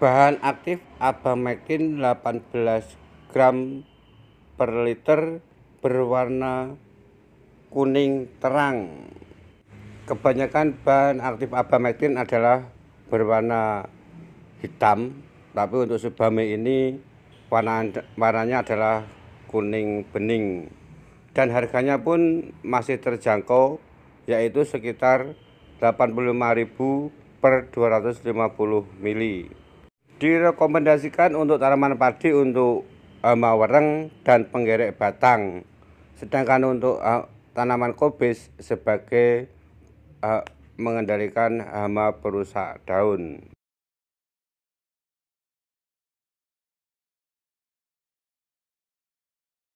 Bahan aktif abamectin 18 gram per liter berwarna kuning terang. Kebanyakan bahan aktif abamectin adalah berwarna hitam, tapi untuk subame ini warna warnanya adalah kuning bening. Dan harganya pun masih terjangkau yaitu sekitar 85.000 per 250 mili direkomendasikan untuk tanaman padi untuk uh, eh, wereng dan penggerek batang. Sedangkan untuk uh, tanaman kobis sebagai uh, mengendalikan hama perusak daun.